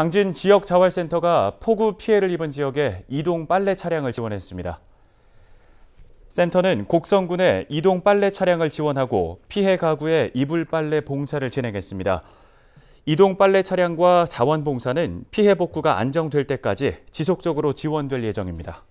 강진 지역자활센터가 폭우 피해를 입은 지역에 이동 빨래 차량을 지원했습니다. 센터는 곡성군에 이동 빨래 차량을 지원하고 피해 가구의 이불 빨래 봉사를 진행했습니다. 이동 빨래 차량과 자원봉사는 피해 복구가 안정될 때까지 지속적으로 지원될 예정입니다.